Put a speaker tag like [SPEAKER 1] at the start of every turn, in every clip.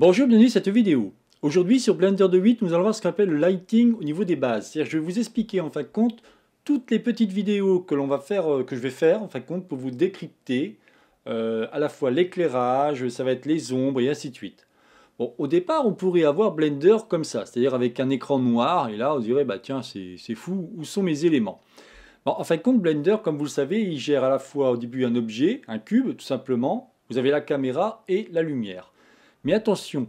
[SPEAKER 1] Bonjour, bienvenue à cette vidéo. Aujourd'hui sur Blender 2.8, nous allons voir ce qu'on appelle le lighting au niveau des bases. C'est-à-dire je vais vous expliquer en fin de compte toutes les petites vidéos que l'on va faire, euh, que je vais faire en fin de compte pour vous décrypter euh, à la fois l'éclairage, ça va être les ombres et ainsi de suite. Bon, au départ, on pourrait avoir Blender comme ça, c'est-à-dire avec un écran noir, et là on dirait, bah tiens, c'est fou, où sont mes éléments bon, En fin de compte, Blender, comme vous le savez, il gère à la fois au début un objet, un cube, tout simplement, vous avez la caméra et la lumière. Mais attention,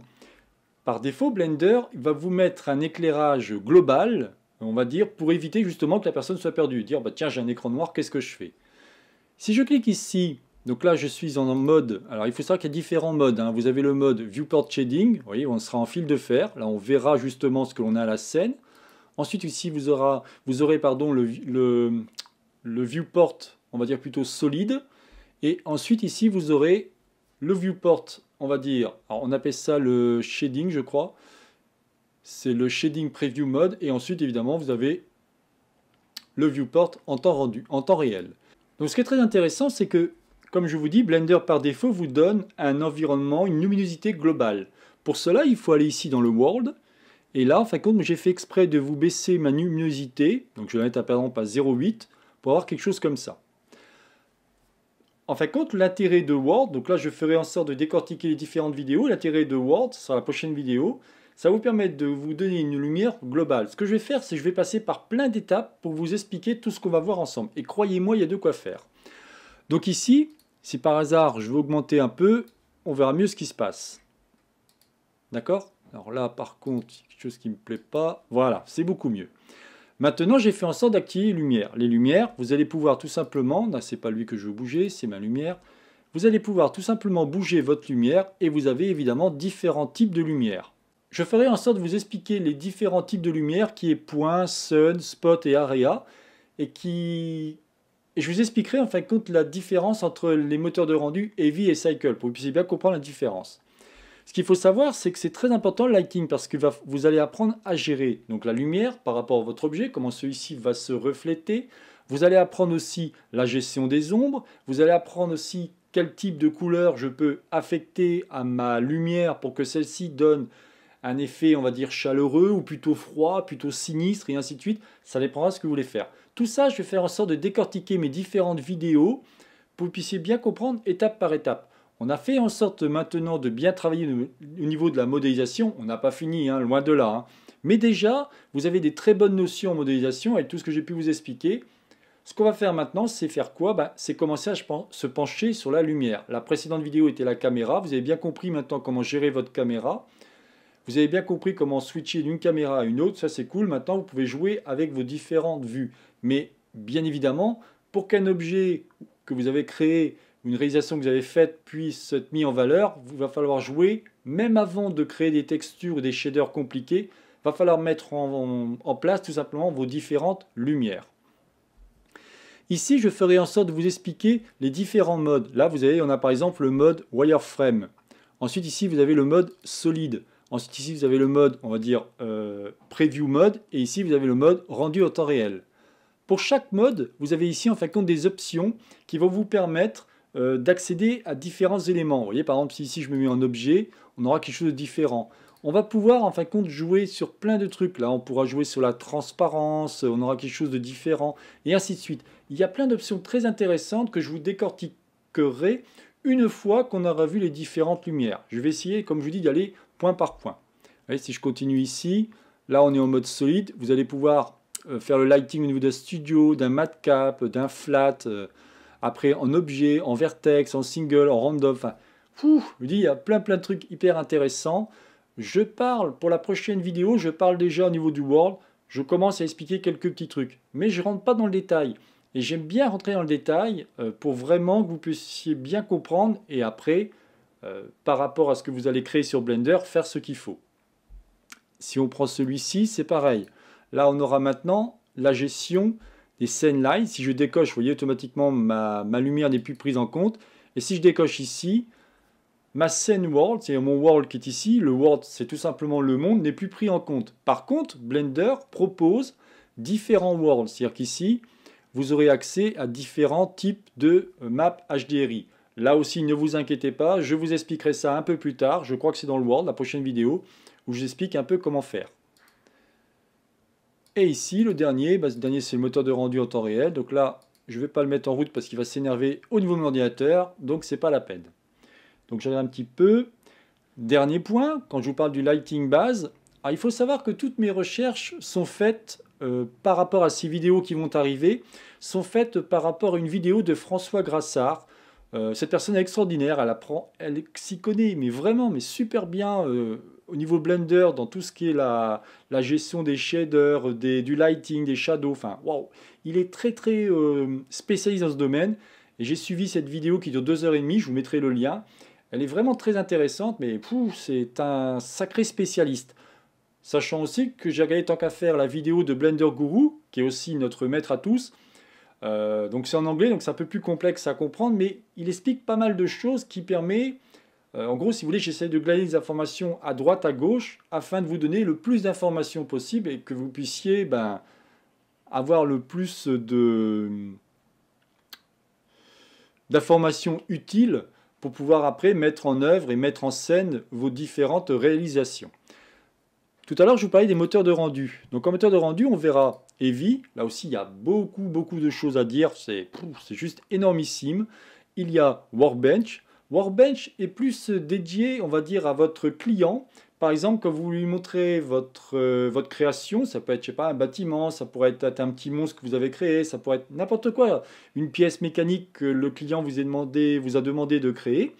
[SPEAKER 1] par défaut, Blender va vous mettre un éclairage global, on va dire, pour éviter justement que la personne soit perdue. Dire, bah, tiens, j'ai un écran noir, qu'est-ce que je fais Si je clique ici, donc là, je suis en mode, alors il faut savoir qu'il y a différents modes. Hein. Vous avez le mode Viewport Shading, vous voyez, on sera en fil de fer. Là, on verra justement ce que l'on a à la scène. Ensuite, ici, vous, aurez, vous aurez pardon, le Viewport, on va dire plutôt solide. Et ensuite, ici, vous aurez le Viewport on va dire, on appelle ça le shading, je crois. C'est le shading preview mode. Et ensuite, évidemment, vous avez le viewport en temps, rendu, en temps réel. Donc ce qui est très intéressant, c'est que, comme je vous dis, Blender par défaut vous donne un environnement, une luminosité globale. Pour cela, il faut aller ici dans le World. Et là, en fin de compte, j'ai fait exprès de vous baisser ma luminosité. Donc je vais la mettre à, par exemple à 0,8 pour avoir quelque chose comme ça. En fin de compte, l'intérêt de Word, donc là je ferai en sorte de décortiquer les différentes vidéos, l'intérêt de Word sur la prochaine vidéo, ça vous permet de vous donner une lumière globale. Ce que je vais faire, c'est que je vais passer par plein d'étapes pour vous expliquer tout ce qu'on va voir ensemble. Et croyez-moi, il y a de quoi faire. Donc ici, si par hasard je vais augmenter un peu, on verra mieux ce qui se passe. D'accord Alors là, par contre, quelque chose qui ne me plaît pas. Voilà, c'est beaucoup mieux. Maintenant, j'ai fait en sorte d'activer les lumières. Les lumières, vous allez pouvoir tout simplement, c'est pas lui que je veux bouger, c'est ma lumière, vous allez pouvoir tout simplement bouger votre lumière et vous avez évidemment différents types de lumières. Je ferai en sorte de vous expliquer les différents types de lumière qui est point, sun, spot et area et qui... Et je vous expliquerai en fin de compte la différence entre les moteurs de rendu Heavy et Cycle pour que vous puissiez bien comprendre la différence. Ce qu'il faut savoir, c'est que c'est très important le lighting parce que vous allez apprendre à gérer donc la lumière par rapport à votre objet, comment celui-ci va se refléter. Vous allez apprendre aussi la gestion des ombres. Vous allez apprendre aussi quel type de couleur je peux affecter à ma lumière pour que celle-ci donne un effet, on va dire, chaleureux ou plutôt froid, plutôt sinistre et ainsi de suite. Ça dépendra de ce que vous voulez faire. Tout ça, je vais faire en sorte de décortiquer mes différentes vidéos pour que vous puissiez bien comprendre étape par étape. On a fait en sorte maintenant de bien travailler au niveau de la modélisation. On n'a pas fini, hein, loin de là. Hein. Mais déjà, vous avez des très bonnes notions en modélisation avec tout ce que j'ai pu vous expliquer. Ce qu'on va faire maintenant, c'est faire quoi ben, C'est commencer à se pencher sur la lumière. La précédente vidéo était la caméra. Vous avez bien compris maintenant comment gérer votre caméra. Vous avez bien compris comment switcher d'une caméra à une autre. Ça, c'est cool. Maintenant, vous pouvez jouer avec vos différentes vues. Mais bien évidemment, pour qu'un objet que vous avez créé une réalisation que vous avez faite puisse être mise en valeur, il va falloir jouer, même avant de créer des textures ou des shaders compliqués, il va falloir mettre en, place tout simplement vos différentes lumières. Ici, je ferai en sorte de vous expliquer les différents modes. Là, vous avez, on a par exemple le mode wireframe. Ensuite, ici, vous avez le mode solide. Ensuite, ici, vous avez le mode, on va dire, euh, preview mode. Et ici, vous avez le mode rendu en temps réel. Pour chaque mode, vous avez ici, en fin de compte, des options qui vont vous permettre euh, d'accéder à différents éléments. Vous voyez, par exemple, si ici je me mets en objet, on aura quelque chose de différent. On va pouvoir, en fin de compte, jouer sur plein de trucs. Là, on pourra jouer sur la transparence, on aura quelque chose de différent, et ainsi de suite. Il y a plein d'options très intéressantes que je vous décortiquerai une fois qu'on aura vu les différentes lumières. Je vais essayer, comme je vous dis, d'aller point par point. Vous voyez, si je continue ici, là, on est en mode solide. Vous allez pouvoir euh, faire le lighting au niveau d'un studio, d'un matcap, d'un flat... Euh, après en objet, en vertex, en single, en random. Enfin, il y a plein plein de trucs hyper intéressants. Je parle, pour la prochaine vidéo, je parle déjà au niveau du world. Je commence à expliquer quelques petits trucs. Mais je ne rentre pas dans le détail. Et j'aime bien rentrer dans le détail euh, pour vraiment que vous puissiez bien comprendre et après, euh, par rapport à ce que vous allez créer sur Blender, faire ce qu'il faut. Si on prend celui-ci, c'est pareil. Là, on aura maintenant la gestion des scènes line. Si je décoche, vous voyez automatiquement ma, lumière n'est plus prise en compte. Et si je décoche ici, ma scène world, c'est mon world qui est ici, le world c'est tout simplement le monde, n'est plus pris en compte. Par contre, Blender propose différents worlds, c'est-à-dire qu'ici, vous aurez accès à différents types de map HDRI. Là aussi, ne vous inquiétez pas, je vous expliquerai ça un peu plus tard, je crois que c'est dans le world, la prochaine vidéo, où j'explique un peu comment faire. Et ici, le dernier, bah, dernier c'est le moteur de rendu en temps réel. Donc là, je ne vais pas le mettre en route parce qu'il va s'énerver au niveau de mon ordinateur. Donc c'est pas la peine. Donc j'en ai un petit peu. Dernier point, quand je vous parle du lighting base, ah, il faut savoir que toutes mes recherches sont faites euh, par rapport à ces vidéos qui vont arriver, sont faites par rapport à une vidéo de François Grassard. Euh, cette personne est extraordinaire, elle apprend, elle s'y connaît, mais vraiment, mais super bien. Euh, au niveau Blender, dans tout ce qui est la, gestion des shaders, du lighting, des shadows, enfin, waouh, il est très très spécialiste euh, spécialisé dans ce domaine. Et j'ai suivi cette vidéo qui dure heures et demie, je vous mettrai le lien. Elle est vraiment très intéressante, mais c'est un sacré spécialiste. Sachant aussi que j'ai regardé tant qu'à faire la vidéo de Blender Guru, qui est aussi notre maître à tous. Euh, donc c'est en anglais, donc c'est un peu plus complexe à comprendre, mais il explique pas mal de choses qui permet euh, en gros, si vous voulez, j'essaie de glaner les informations à droite, à gauche, afin de vous donner le plus d'informations possible et que vous puissiez ben, avoir le plus d'informations utiles pour pouvoir après mettre en œuvre et mettre en scène vos différentes réalisations. Tout à l'heure, je vous parlais des moteurs de rendu. Donc en moteur de rendu, on verra Evi. Là aussi, il y a beaucoup, beaucoup de choses à dire. C'est juste énormissime. Il y a Workbench. Workbench est plus dédié, on va dire, à votre client. Par exemple, quand vous lui montrez votre, euh, votre création, ça peut être, je sais pas, un bâtiment, ça pourrait être un petit monstre que vous avez créé, ça pourrait être n'importe quoi, une pièce mécanique que le client vous, a demandé, vous a demandé de créer,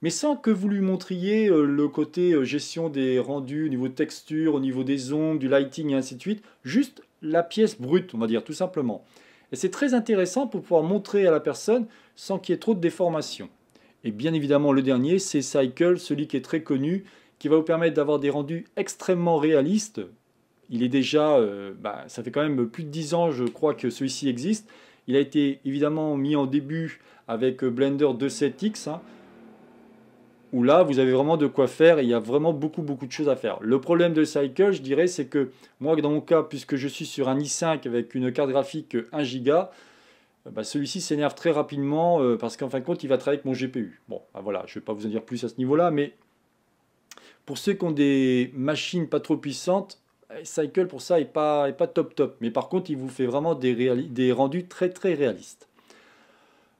[SPEAKER 1] mais sans que vous lui montriez euh, le côté euh, gestion des rendus, au niveau de texture, au niveau des ongles, du lighting et ainsi de suite, juste la pièce brute, on va dire, tout simplement. Et c'est très intéressant pour pouvoir montrer à la personne sans qu'il y ait trop de déformation. Et bien évidemment, le dernier, c'est Cycle, celui qui est très connu, qui va vous permettre d'avoir des rendus extrêmement réalistes. Il est déjà, euh, bah, ça fait quand même plus de 10 ans, je crois, que celui-ci existe. Il a été évidemment mis en début avec Blender 2.7x, hein, où là, vous avez vraiment de quoi faire il y a vraiment beaucoup, beaucoup de choses à faire. Le problème de Cycle, je dirais, c'est que moi, dans mon cas, puisque je suis sur un i5 avec une carte graphique 1 Go, euh, bah, celui-ci s'énerve très rapidement euh, parce qu'en fin de compte, il va travailler avec mon GPU. Bon, bah, voilà, je ne vais pas vous en dire plus à ce niveau-là, mais pour ceux qui ont des machines pas trop puissantes, eh, Cycle pour ça n'est pas, pas top top. Mais par contre, il vous fait vraiment des, rendus très très réalistes.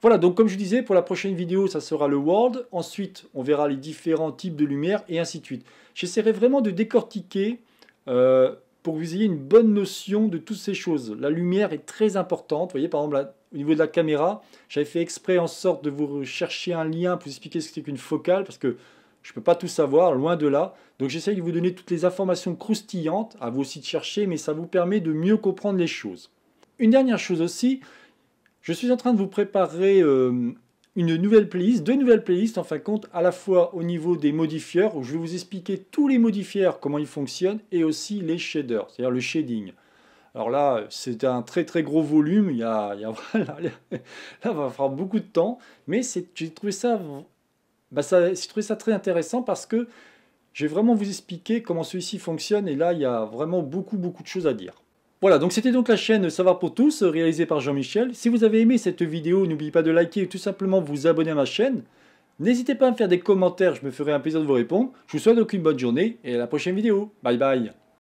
[SPEAKER 1] Voilà, donc comme je disais, pour la prochaine vidéo, ça sera le World. Ensuite, on verra les différents types de lumière et ainsi de suite. J'essaierai vraiment de décortiquer euh, pour que vous ayez une bonne notion de toutes ces choses. La lumière est très importante. Vous voyez, par exemple, la au niveau de la caméra, j'avais fait exprès en sorte de vous chercher un lien pour vous expliquer ce qu'est une focale, parce que je ne peux pas tout savoir, loin de là. Donc j'essaye de vous donner toutes les informations croustillantes, à vous aussi de chercher, mais ça vous permet de mieux comprendre les choses. Une dernière chose aussi, je suis en train de vous préparer euh, une nouvelle playlist, deux nouvelles playlists en fin de compte, à la fois au niveau des modifieurs, où je vais vous expliquer tous les modifieurs, comment ils fonctionnent, et aussi les shaders, c'est-à-dire le shading. Alors là, c'est un très très gros volume, il y a, là, là, va falloir beaucoup de temps, mais j'ai trouvé ça, bah trouvé ça très intéressant parce que je vais vraiment vous expliquer comment celui-ci fonctionne et là, il y a vraiment beaucoup beaucoup de choses à dire. Voilà, donc c'était donc la chaîne Savoir pour tous, réalisée par Jean-Michel. Si vous avez aimé cette vidéo, n'oubliez pas de liker et tout simplement vous abonner à ma chaîne. N'hésitez pas à me faire des commentaires, je me ferai un plaisir de vous répondre. Je vous souhaite donc une bonne journée et à la prochaine vidéo. Bye bye